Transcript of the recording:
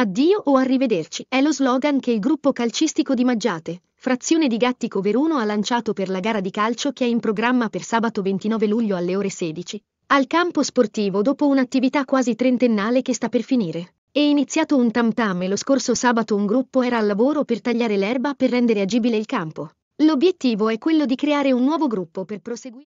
Addio o arrivederci è lo slogan che il gruppo calcistico di Maggiate, frazione di Gattico Veruno ha lanciato per la gara di calcio che è in programma per sabato 29 luglio alle ore 16, al campo sportivo dopo un'attività quasi trentennale che sta per finire. È iniziato un tam tam e lo scorso sabato un gruppo era al lavoro per tagliare l'erba per rendere agibile il campo. L'obiettivo è quello di creare un nuovo gruppo per proseguire.